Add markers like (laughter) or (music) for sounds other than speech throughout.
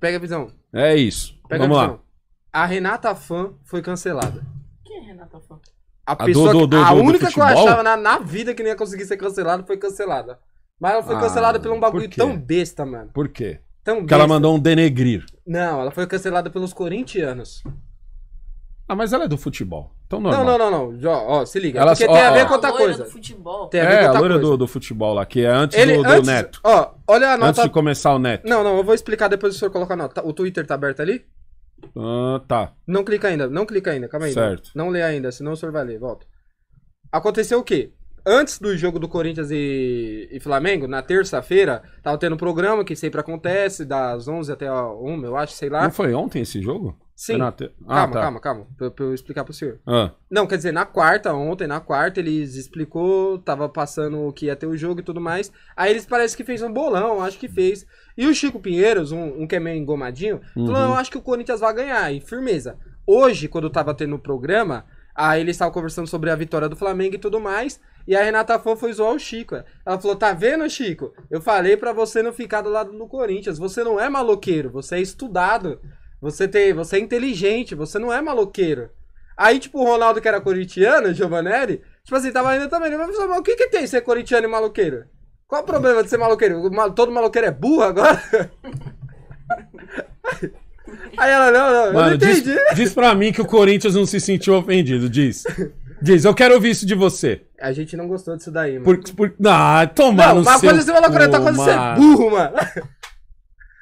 Pega a visão. É isso. Pega Vamos a visão. lá. A Renata Fã foi cancelada. Quem é Renata Fan? A, pessoa, do- do- do- a do única que eu achava na, na vida que não ia conseguir ser cancelada foi cancelada. Mas ela foi Ah, cancelada por um bagulho por tão besta, mano. Por quê? Tão Porque besta. ela mandou um denegrir. Não, ela foi cancelada pelos corintianos. Ah, mas ela é do futebol. Tão normal. Não, não, não, não. Ó, ó se liga. Ela, Porque ó, tem a ver ó, com outra coisa. Do futebol. Tem a ver é, com outra a loira coisa. Do, do futebol lá, que é antes, Ele, do, do Neto. Ó, olha a nota. Antes de começar o Neto. Não, não, eu vou explicar depois o senhor coloca a nota. O Twitter tá aberto ali? Ah, tá. Não clica ainda, não clica ainda, calma aí. Certo. Não, não lê ainda, senão o senhor vai ler, volta. Aconteceu o quê? antes do jogo do Corinthians e, e Flamengo, na terça-feira, tava tendo um programa que sempre acontece, das 11 até a 1, eu acho, sei lá. Não foi ontem esse jogo? Sim. Te... Ah, calma, tá. calma, calma, pra, pra, eu explicar pro senhor. Ah. Não, quer dizer, na quarta, ontem, na quarta, eles explicou, tava passando o que ia ter o jogo e tudo mais. Aí eles parece que fez um bolão, acho que fez. E o Chico Pinheiros, um, um que é meio engomadinho, uhum. falou: eu acho que o Corinthians vai ganhar, e firmeza. Hoje, quando tava tendo o programa, Aí eles estavam conversando sobre a vitória do Flamengo e tudo mais. E a Renata Fã foi zoar o Chico. É. Ela falou: tá vendo, Chico? Eu falei para você não ficar do lado do Corinthians. Você não é maloqueiro, você é estudado. Você tem, você é inteligente, você não é maloqueiro. Aí, tipo, o Ronaldo, que era corintiano, Giovanelli, tipo assim, tava indo também. Ele falou, mas o que que tem ser corintiano e maloqueiro? Qual o problema de ser maloqueiro? Todo maloqueiro é burro agora? (laughs) Aí ela, não, não, Mano, eu não entendi. Diz, diz pra mim que o Corinthians não se sentiu ofendido, diz. (laughs) Diz, eu quero ouvir isso de você. A gente não gostou disso daí, mano. Por, por... Ah, toma não, no Mas seu coisa você falou agora, tá quando você é burro, mano. (laughs)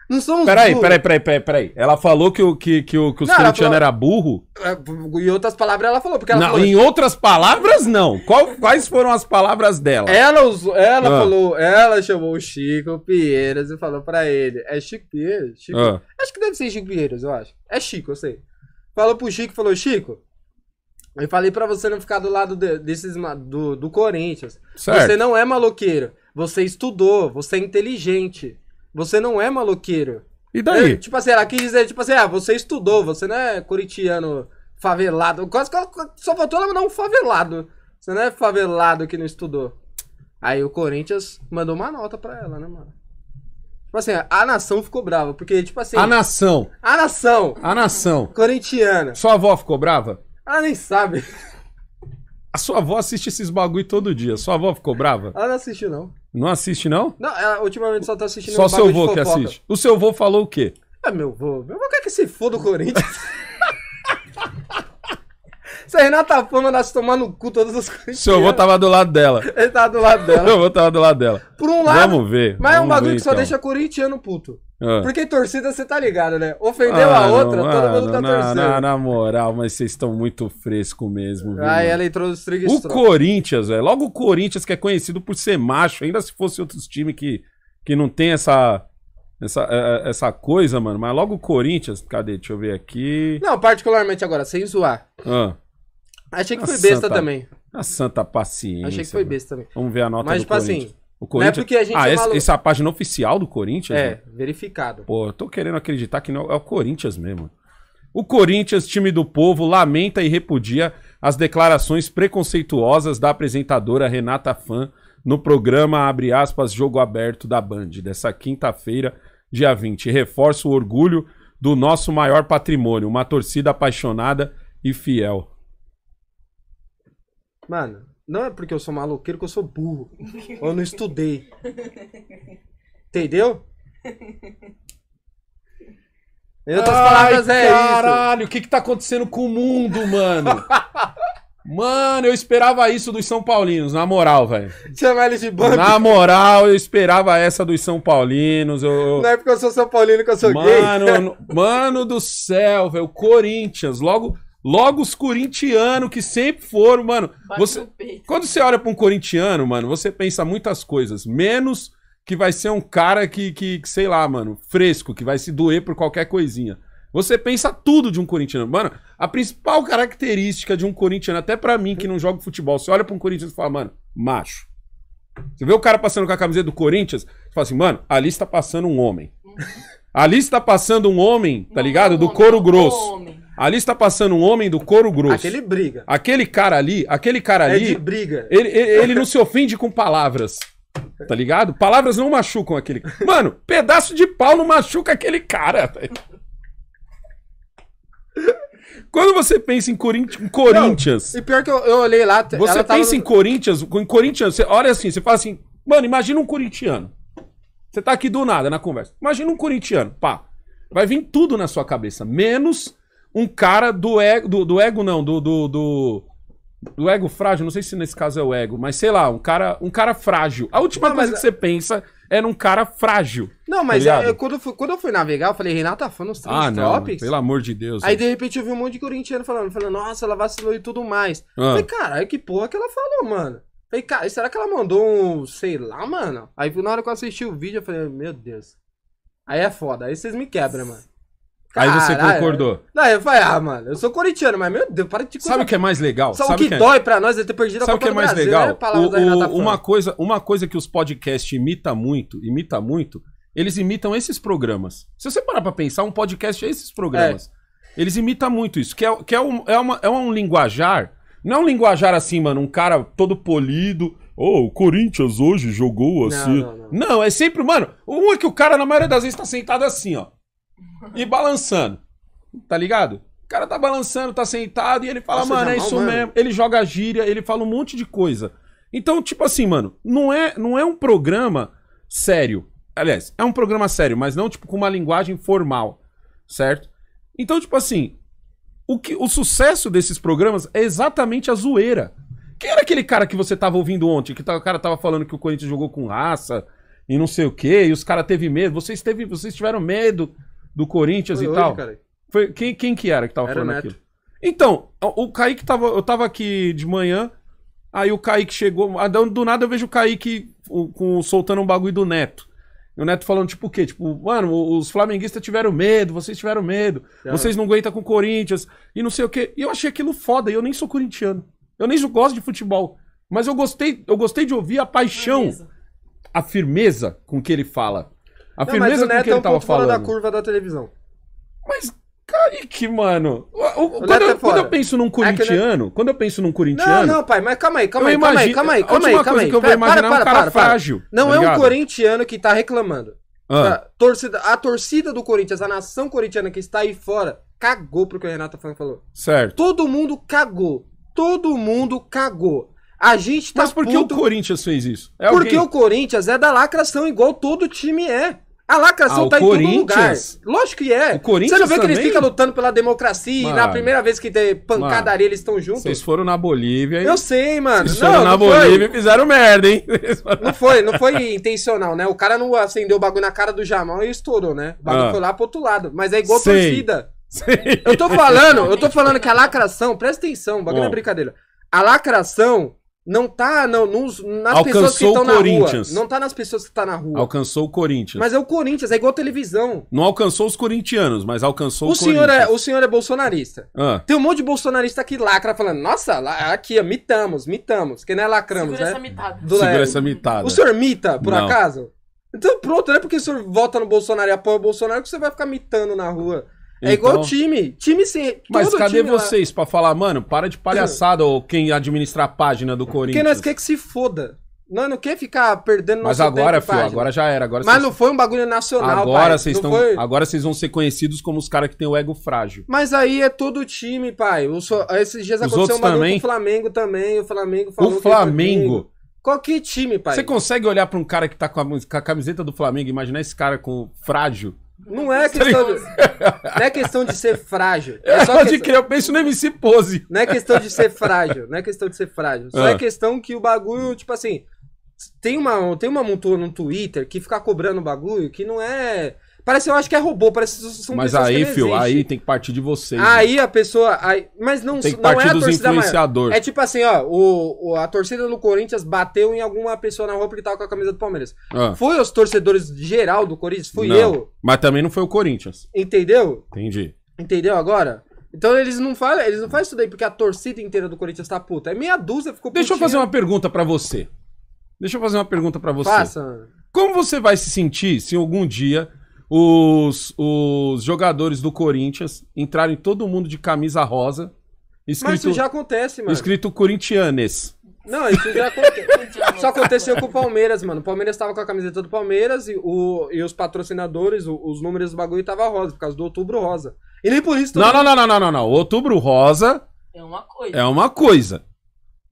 Não somos peraí, burros. Peraí, peraí, peraí, peraí. Ela falou que o, que, que o, que o falou... era burro? É, em outras palavras, ela falou. Porque ela não, falou... em outras palavras, não. Qual, quais foram as palavras dela? Ela, usou, ela ah. falou, ela chamou o Chico Pieiras e falou pra ele. É Chico Pieiras? Chico... Ah. Acho que deve ser Chico Pieiras, eu acho. É Chico, eu sei. Falou pro Chico, falou, Chico, eu falei para você não ficar do lado de, desses do, do Corinthians. Certo. Você não é maloqueiro. Você estudou, você é inteligente. Você não é maloqueiro. E daí? Eu, tipo assim, ela quis dizer, tipo assim, ah, você estudou, você não é corintiano favelado. Quase que só faltou ela não, favelado. Você não é favelado que não estudou. Aí o Corinthians mandou uma nota pra ela, né, mano? Tipo assim, a nação ficou brava, porque, tipo assim. A nação. A nação. A nação. Corintiana. Sua avó ficou brava? Ela nem sabe. A sua avó assiste esses bagulho todo dia. Sua avó ficou brava? Ela não assiste, não. Não assiste, não? Não, ela ultimamente só tá assistindo Só seu avô que assiste. O seu avô falou o quê? Ah, meu avô. Meu avô quer que se foda o Corinthians. (laughs) Se a Renata Fama nasce tomando no cu todas as coisas. Seu avô tava do lado dela. Ele tava do lado dela. (laughs) Seu avô tava do lado dela. Por um lado. Vamos ver. Mas é um bagulho ver, que só então. deixa corintiano puto. Porque ah. Porque torcida você tá ligado, né? Ofendeu ah, a outra, não, todo mundo tá torcendo. Na, na, moral, mas vocês estão muito fresco mesmo. Viu, ah, ela entrou nos O Corinthians, velho. Logo o Corinthians, que é conhecido por ser macho, ainda se fosse outros times que, que não tem essa. Essa, é, é, essa coisa, mano. Mas logo o Corinthians, cadê? Deixa eu ver aqui. Não, particularmente agora, sem zoar. Ah. Achei que a foi besta também. A santa paciência. Achei que foi besta também. Vamos ver a nota Mas, do tipo assim, o Corinthians... Não é porque a gente ah, é essa, maluco. essa é a página oficial do Corinthians? É, né? verificado. Pô, eu tô querendo acreditar que não é o Corinthians mesmo. O Corinthians, time do povo, lamenta e repudia as declarações preconceituosas da apresentadora Renata Fan no programa abre aspas Jogo Aberto da Band dessa quinta-feira, dia 20. Reforça o orgulho do nosso maior patrimônio, uma torcida apaixonada e fiel. Mano, não é porque eu sou maloqueiro que eu sou burro. eu não estudei. Entendeu? Em outras Ai, palavras, é caralho, isso. o que que tá acontecendo com o mundo, mano? mano, eu esperava isso dos São Paulinos, na moral, velho. Chamar eles de bando. Na moral, eu esperava essa dos São Paulinos. Eu... Não é porque eu sou São Paulino que eu sou mano, gay. Mano, mano do céu, velho. Corinthians, logo Logo os corintianos que sempre foram, mano. Você, quando você olha para um corintiano, mano, você pensa muitas coisas, menos que vai ser um cara que, que, que, sei lá, mano, fresco, que vai se doer por qualquer coisinha. Você pensa tudo de um corintiano. Mano, a principal característica de um corintiano, até para mim que não joga futebol, você olha para um corintiano e fala, mano, macho. Você vê o cara passando com a camiseta do Corinthians, você fala assim, mano, ali está passando um homem. Uhum. (laughs) ali está passando um homem, tá ligado? Do couro grosso. Ali está passando um homem do couro grosso. Aquele briga. Aquele cara ali, aquele cara é ali. É de briga. Ele, ele, ele não se ofende com palavras. Tá ligado? Palavras não machucam aquele. Mano, pedaço de pau não machuca aquele cara. Tá Quando você pensa em, Corinthians, Corinthians. Não, e pior que eu, eu olhei lá. Você pensa em Corinthians, em Corinthians, você olha assim, você fala assim, mano, imagina um corintiano. Você tá aqui do nada na conversa. Imagina um corintiano, pá. Vai vir tudo na sua cabeça, menos um cara do ego. Do, do ego, não, do, do, do, do. ego frágil, não sei se nesse caso é o ego, mas sei lá, um cara, um cara frágil. A última não, coisa mas... que você pensa é num cara frágil. Não, tá mas tá é, eu, é, quando, eu fui, quando eu fui navegar, eu falei, Renata fã nos ah, não, Tropics. Pelo amor de Deus. Aí, de repente, eu vi um monte de corintiano falando, falando, nossa, ela vacilou e tudo mais. Ah. Eu falei, caralho, que porra que ela falou, mano. Eu falei, cara, será que ela mandou um, sei lá, mano? Aí na hora que eu assisti o vídeo, eu falei, meu Deus. Aí é foda, aí vocês me quebram, mano. Aí você concordou. Não, eu falei, ah, mano, eu sou corintiano, mas meu Deus, para de coisa. Sabe o que é mais legal? Só Sabe o que, é? dói pra nós é ter perdido Sabe a Copa que é mais Brasil, legal? Né? O, o, uma, coisa, uma coisa que os podcasts imitam muito, imita muito, eles imitam esses programas. Se você parar pra pensar, um podcast é esses programas. É. Eles imitam muito isso, que, é, que é, um, é, uma, é um linguajar. Não é um linguajar assim, mano, um cara todo polido, Oh, o Corinthians hoje jogou assim. Não, não, não. não, é sempre, mano. Um é que o cara, na maioria das vezes, tá sentado assim, ó e balançando. Tá ligado? O cara tá balançando, tá sentado e ele fala, mano, é, é isso mano. mesmo. Ele joga gíria, ele fala um monte de coisa. Então, tipo assim, mano, não é, não é um programa sério. Aliás, é um programa sério, mas não tipo com uma linguagem formal, certo? Então, tipo assim, o, que, o sucesso desses programas é exatamente a zoeira. Quem era aquele cara que você tava ouvindo ontem, que tá, o cara tava falando que o Corinthians jogou com raça e não sei o quê, e os caras teve medo, vocês, teve, vocês tiveram medo do Corinthians Foi e hoje, tal. Cara. Foi quem, quem que era que tava era falando aquilo? Então, o Kaique tava. Eu tava aqui de manhã, aí o Kaique chegou. Ah, do nada eu vejo o Kaique o, com, soltando um bagulho do Neto. E o Neto falando, tipo, o quê? Tipo, mano, os flamenguistas tiveram medo, vocês tiveram medo, claro. vocês não aguentam com o Corinthians, e não sei o quê. E eu achei aquilo foda, e eu nem sou corintiano. Eu nem gosto de futebol. Mas eu gostei, eu gostei de ouvir a paixão, a firmeza com que ele fala. A firmeza mas o Neto que ele é um ponto falando. fora da curva da televisão. Mas, que mano. O, o, quando, eu, é quando, eu, penso num é corintiano, é quando eu penso num corintiano. Não, não, pai, mas calma aí, calma aí, calma aí, calma aí, calma aí, calma aí. Que é para, para, um cara para, frágil. Tá não tá é um corintiano que tá reclamando. Ah. A, torcida, a torcida do Corinthians, a nação corintiana que está aí fora, cagou pro que o Renato falou. Certo. Todo mundo cagou. Todo mundo cagou. A gente tá Mas por que o Corinthians fez isso? É Porque alguém... o Corinthians é da lacração, igual todo time é. A lacração ah, tá em todo lugar. Lógico que é. O Corinthians Você não vê também? que eles ficam lutando pela democracia mano, e na primeira vez que tem pancadaria eles estão juntos? Vocês foram na Bolívia. Eu sei, mano. Vocês foram não, na não Bolívia e fizeram merda, hein? Não foi, não foi intencional, né? O cara não acendeu o bagulho na cara do Jamal e estourou, né? O bagulho ah. foi lá pro outro lado. Mas é igual sei. torcida. Sei. Eu tô falando, eu tô falando que a lacração, presta atenção, o bagulho é Bom. é brincadeira. A lacração não tá não, nos, nas Alcançou pessoas que estão na rua. Não tá nas pessoas que estão tá na rua. Alcançou o Corinthians. Mas é o Corinthians, é igual televisão. Não alcançou os corintianos, mas alcançou o, o senhor é, Corinthians. É, o senhor é bolsonarista. Ah. Tem um monte de bolsonarista que lacra, falando, nossa, aqui, mitamos, mitamos. Que não é lacramos, Segura né? Essa mitada. Do, Segura é, essa mitada. O senhor mita, por não. acaso? Então pronto, não é porque o senhor vota no Bolsonaro e apoia o Bolsonaro que você vai ficar mitando na rua. É igual então- time. Time sem. Mas cadê time vocês lá... para falar, mano, para de palhaçada ou quem administra a página do Corinthians? Porque nós quer que se foda. Não, não quer ficar perdendo Mas agora, tempo, filho, agora já era. Agora Mas não foi um bagulho nacional, agora vocês estão foi... Agora vocês vão ser conhecidos como os caras que tem o ego frágil. Mas aí é todo o time, pai. Eu sou... Esses dias os aconteceu uma também... com o Flamengo também. O Flamengo falou O Flamengo? Qualquer time, pai. Você consegue olhar para um cara que tá com a, com a, camiseta do Flamengo e imaginar esse cara com frágil? Não é (laughs) tá questão de, não é questão de ser frágil. É, é só de que eu penso no MC Pose. Não é questão de ser frágil, não é questão de ser frágil. Só ah. é questão que o bagulho, tipo assim, tem uma, tem uma montura no Twitter que fica cobrando bagulho que não é Parece, eu acho que é robô, parece que são Mas aí, filho, aí tem que partir de vocês. Né? Aí né? a pessoa. Aí, mas não, tem que não partir é a dos influenciadores. É tipo assim, ó, o, o, a torcida do Corinthians bateu em alguma pessoa na rua porque tava com a camisa do Palmeiras. Ah. Foi os torcedores geral do Corinthians? Fui não, eu. Mas também não foi o Corinthians. Entendeu? Entendi. Entendeu agora? Então eles não falam, eles não fazem isso daí porque a torcida inteira do Corinthians tá puta. É meia dúzia, ficou Deixa putinha. eu fazer uma pergunta para você. Deixa eu fazer uma pergunta para você. Faça. Como você vai se sentir se algum dia os, os jogadores do Corinthians entraram todo mundo de camisa rosa. Escrito, Mas isso já acontece, mano. Escrito Corinthians. Não, isso já acontece. (laughs) Só aconteceu com o Palmeiras, mano. O Palmeiras tava com a camiseta do Palmeiras e, o, e os patrocinadores, o, os números do bagulho tava rosa, por causa do outubro rosa. E nem por isso. Não, não, não, não, não, não, não. Outubro rosa. É uma coisa. É uma coisa.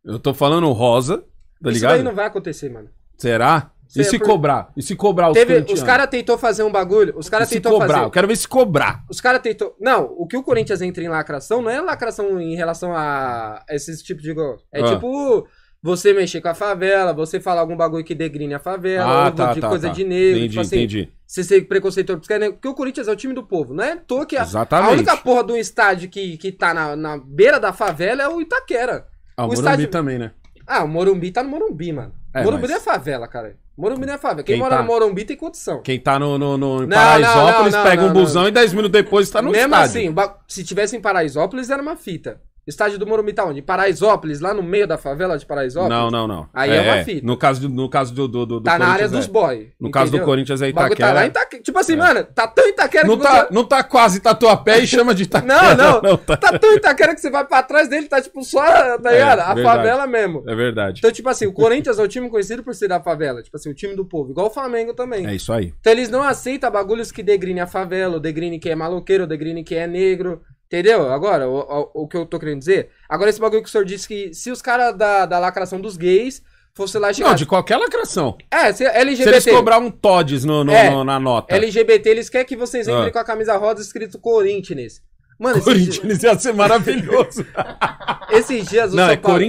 Eu tô falando rosa, tá isso ligado? Isso aí não vai acontecer, mano. Será? E se cobrar? E se cobrar os Teve, Os caras tentou fazer um bagulho. Os caras tentou cobrar, fazer. Eu quero ver se cobrar. Os caras tentou. Não, o que o Corinthians entra em lacração não é lacração em relação a esses tipos de gol. É ah. tipo você mexer com a favela, você falar algum bagulho que degrine a favela, ah, tá, de tá, coisa tá. de negro, entendi, tipo assim, entendi. Você ser preconceituoso, porque, né? porque o Corinthians é o time do povo, não é? Tô que a, a, única porra do estádio que, que tá na, na beira da favela é o Itaquera. Ah, o, o Morumbi estádio... também, né? Ah, o Morumbi tá no Morumbi, mano. É, Morumbi mas... não é favela, cara. Morumbi não é favela. Quem, Quem mora tá... no Morumbi tem condição. Quem tá no, no, no em Paraisópolis não, não, não, pega um busão e 10 minutos depois tá no Mesmo estádio. assim, se tivesse em Paraisópolis era uma fita. Estádio do Morumbi tá onde? Paraisópolis, lá no meio da favela de Paraisópolis? Não, não, não. Aí é, é uma fita. No caso, do, no caso do, do, do Tá na área dos é. boy. No entendeu? caso do Corinthians é tá Itaquera. Tá lá em Tipo assim, é. mano, tá tão Itaquera não que tá, você... Não tá quase tatuapé e chama de Itaquera. Não, não. (laughs) não tá... tá... tão Itaquera que você vai pra trás dele, tá tipo só, tá é, aí A favela mesmo. É verdade. Então, tipo assim, o Corinthians é o time conhecido por ser da favela. Tipo assim, o time do povo. Igual o Flamengo também. É isso aí. Então eles não aceitam bagulhos que degrine a favela, o degrine que é maloqueiro, o degrine que é negro. Entendeu? Agora, o, o, o, que eu tô querendo dizer. Agora, esse bagulho que o senhor disse que se os caras da, da lacração dos gays fosse lá chegar... Não, de qualquer lacração. É, se LGBT... É se eles cobrar um Todds no, no, é, no, na nota. LGBT, eles querem que vocês entrem ah. com a camisa rosa escrito Corinthians. Mano, Corinthians dia... ia ser maravilhoso. (laughs) esses dias o Não, São é Paulo...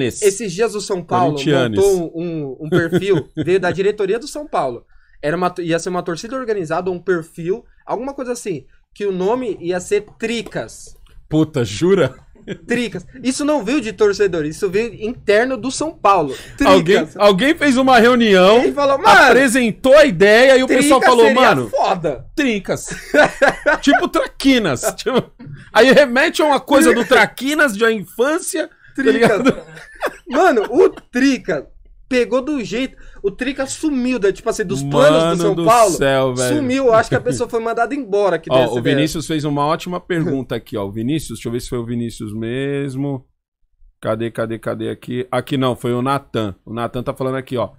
Esses dias o São Paulo montou um, um perfil, veio da diretoria do São Paulo. Era uma, ia ser uma torcida organizada, um perfil, alguma coisa assim que o nome ia ser Tricas. Puta, jura? Tricas. Isso não veio de torcedor, isso veio interno do São Paulo. Tricas. Alguém, alguém fez uma reunião, e falou, apresentou a ideia e o pessoal falou, mano. Foda. Trincas. (laughs) tipo traquinas. (laughs) Tipo... Aí remete a uma coisa do traquinas de a infância. Tá Tricas. Tá mano, o Tricas pegou do jeito. O Trica sumiu, da, né? tipo assim, dos planos Mano do São do Paulo. Céu, velho. Sumiu, acho que a pessoa foi mandada embora aqui (laughs) ó, O Vinícius fez uma ótima pergunta aqui, ó. O Vinícius, deixa eu ver se foi o Vinícius mesmo. Cadê, cadê, cadê aqui? Aqui não, foi o Natan. O Natan tá falando aqui, ó.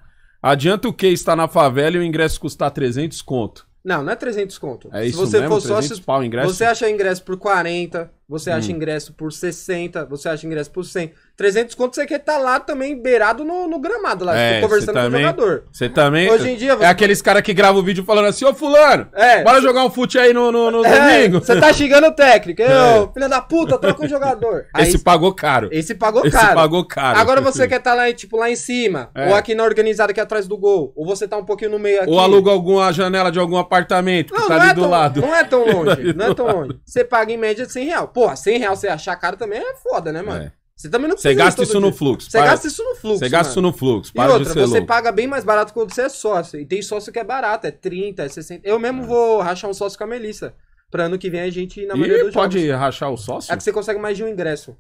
Adianta o que está na favela e o ingresso custar 300 conto. Não, não é 300 conto. É se você mesmo? for sócio, pau, ingresso? você acha ingresso por 40, você hum. acha hum. ingresso por 60, você acha ingresso por 100. 300 conto você quer estar tá lá também beirado no, no gramado, lá é, conversando também, com o jogador. Você também. Hoje em dia. É você... É aqueles tá caras que gravam o vídeo falando assim: Ô, Fulano, é, bora cê... jogar um fute aí no, no, no é, domingo. Você tá xingando o técnico. Eu, é. filha da puta, troca o jogador. (laughs) Aí, esse pagou caro. Esse pagou caro. esse pagou caro. Agora você quer estar tá lá, tipo, lá em cima, é. ou aqui na organizada, aqui atrás do gol, ou você tá um pouquinho no meio aqui. Ou aluga alguma janela de algum apartamento que não, tá não ali é do tão, lado. Não é tão (laughs) longe, não é tão longe. Você paga em média 100 reais. Pô, Porra, 100 reais você achar caro também é foda, né, mano? É. Você também não precisa. Você gasta isso, no fluxo. Você gasta isso no fluxo. Você gasta isso no fluxo. Para e outra, você louco. paga bem mais barato quando você é sócio. E tem sócio que é barato, é 30, é 60. Eu mesmo é. vou rachar um sócio com a Melissa. Pra ano que vem a gente ir na maioria dos pode jogos. rachar o sócio? É que você consegue mais de um ingresso.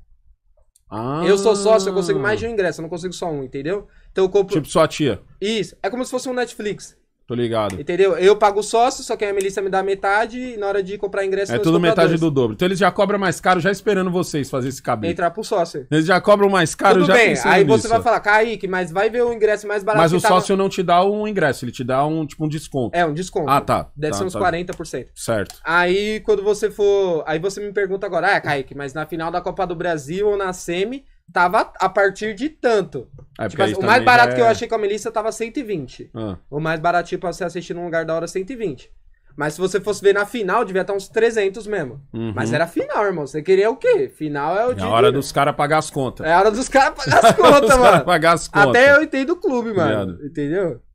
Ah. Eu sou sócio, eu consigo mais de um ingresso, eu não consigo só um, entendeu? Então eu compro. Tipo sua tia. Isso. É como se fosse um Netflix. Tô ligado. Entendeu? Eu pago o sócio, só que a milícia me dá metade e na hora de comprar ingresso... É tudo metade do dobro. Então eles já cobram mais caro já esperando vocês fazer esse cabelo. Entrar pro sócio. Eles já cobram mais caro tudo já bem. Aí você nisso. vai falar, Kaique, mas vai ver o ingresso mais barato. Mas o sócio não te dá um ingresso, ele te dá um tipo um desconto. É, um desconto. Ah, tá. Deve tá, ser uns tá. 40%. Certo. Aí quando você for... Aí você me pergunta agora, ah, Kaique, mas na final da Copa do Brasil ou na semi tava a partir de tanto. É, tipo, assim, o mais barato é... que eu é achei com a Melissa tava 120. Ah. O mais baratinho pra tipo, você assistir num lugar da hora 120. Mas se você fosse ver na final, devia estar tá uns 300 mesmo. Uhum. Mas era final, irmão. Você queria o quê? Final é o é dia. É hora dos caras pagar as contas. É a hora dos caras pagar as (laughs) contas, mano. pagar as contas. Até eu entendo o clube, mano. Entendeu?